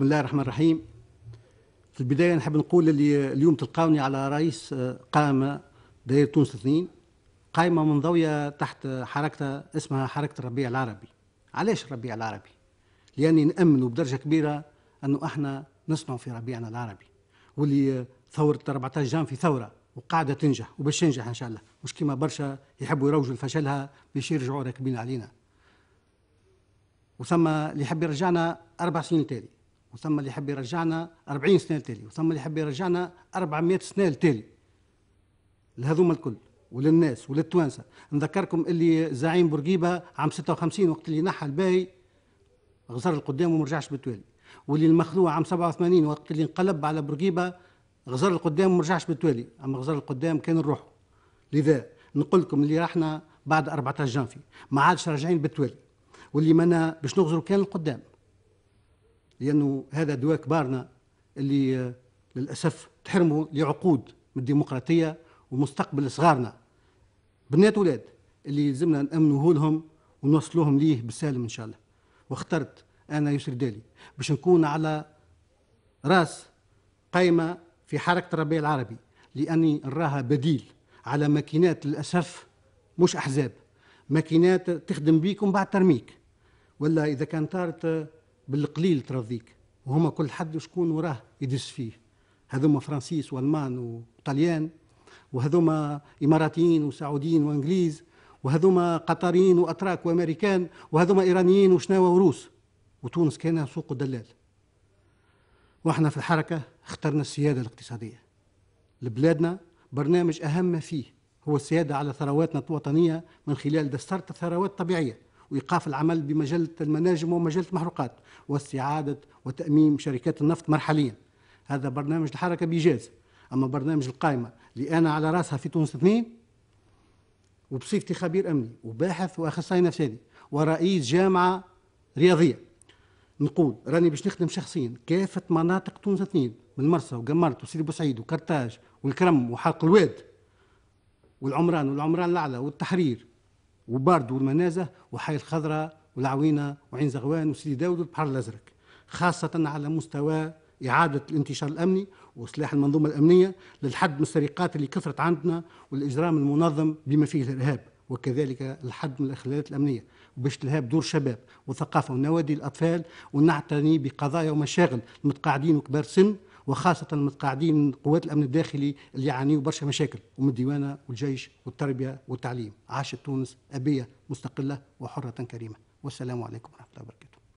بسم الله الرحمن الرحيم في البداية نحب نقول اللي اليوم تلقاوني على رئيس قائمة دائرة تونس الاثنين قائمة منضوية تحت حركة اسمها حركة الربيع العربي علاش الربيع العربي؟ لأني نأمن بدرجة كبيرة أنه احنا نصنع في ربيعنا العربي واللي ثورة 14 جان في ثورة وقاعدة تنجح وباش تنجح إن شاء الله مش كيما برشا يحبوا يروجوا لفشلها باش يرجعوا راكبين علينا وثم اللي يحب يرجعنا أربع سنين تالي وثم اللي يحب يرجعنا 40 سنه لتالي وثم اللي يحب يرجعنا 400 سنه لتالي لهذوما الكل وللناس وللتوانسه نذكركم اللي زعيم بورقيبه عام 56 وقت اللي نحى الباي غزر القدام وما رجعش بالتوالي واللي المخلوع عام 87 وقت اللي انقلب على بورقيبه غزر القدام وما رجعش بالتوالي اما غزر القدام كان نروحوا لذا نقول لكم اللي رحنا بعد 14 جانفي ما عادش راجعين بالتوالي واللي منا باش نغزروا كان القدام لأنه هذا دواء كبارنا اللي آه، للأسف تحرموا لعقود من الديمقراطية ومستقبل صغارنا بنات ولاد اللي يلزمنا نأمنوه لهم ونوصلوهم ليه بالسالم إن شاء الله واخترت أنا يسر دالي باش نكون على راس قائمة في حركة الربيع العربي لأني نراها بديل على ماكينات للأسف مش أحزاب ماكينات تخدم بيك ومن بعد ترميك ولا إذا كان طارت آه، بالقليل ترضيك وهما كل حد شكون وراه يدس فيه هذوما فرنسيس والمان وطليان وهذوما اماراتيين وسعوديين وانجليز وهذوما قطريين واتراك وامريكان وهذوما ايرانيين وشناوا وروس وتونس كان سوق الدلال واحنا في الحركه اخترنا السياده الاقتصاديه لبلادنا برنامج اهم ما فيه هو السياده على ثرواتنا الوطنيه من خلال دسترت الثروات الطبيعيه وإيقاف العمل بمجلة المناجم ومجلة المحروقات واستعادة وتأميم شركات النفط مرحليا هذا برنامج الحركة بإيجاز أما برنامج القائمة اللي أنا على رأسها في تونس اثنين وبصفتي خبير أمني وباحث وأخصائي نفساني ورئيس جامعة رياضية نقول راني باش نخدم شخصيا كافة مناطق تونس اثنين من مرسى وقمرت وسيدي بوسعيد وكرتاج والكرم وحلق الواد والعمران والعمران الاعلى والتحرير وبرد والمنازه وحي الخضراء والعوينه وعين زغوان وسيدي داود والبحر الازرق خاصه على مستوى إعادة الانتشار الأمني وسلاح المنظومة الأمنية للحد من السرقات اللي كثرت عندنا والإجرام المنظم بما فيه الإرهاب وكذلك الحد من الإخلالات الأمنية باش تلهاب دور شباب وثقافة ونوادي الأطفال ونعتني بقضايا ومشاغل المتقاعدين وكبار سن وخاصه المتقاعدين قوات الامن الداخلي اللي يعانيوا برشا مشاكل ومن الديوانه والجيش والتربيه والتعليم عاشت تونس ابيه مستقله وحره كريمه والسلام عليكم ورحمه الله وبركاته